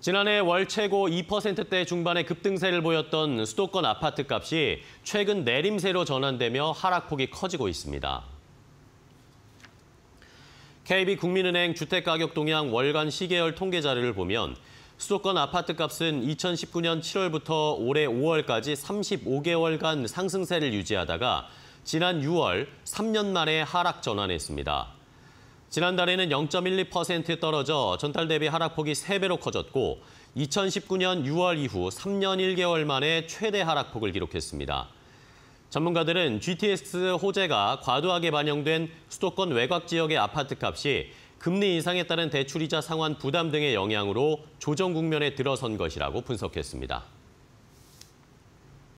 지난해 월 최고 2%대 중반의 급등세를 보였던 수도권 아파트값이 최근 내림세로 전환되며 하락폭이 커지고 있습니다. KB국민은행 주택가격 동향 월간 시계열 통계 자료를 보면 수도권 아파트값은 2019년 7월부터 올해 5월까지 35개월간 상승세를 유지하다가 지난 6월 3년 만에 하락 전환했습니다. 지난달에는 0.12% 떨어져 전달 대비 하락폭이 3배로 커졌고 2019년 6월 이후 3년 1개월 만에 최대 하락폭을 기록했습니다. 전문가들은 GTX 호재가 과도하게 반영된 수도권 외곽 지역의 아파트 값이 금리 인상에 따른 대출이자 상환 부담 등의 영향으로 조정 국면에 들어선 것이라고 분석했습니다.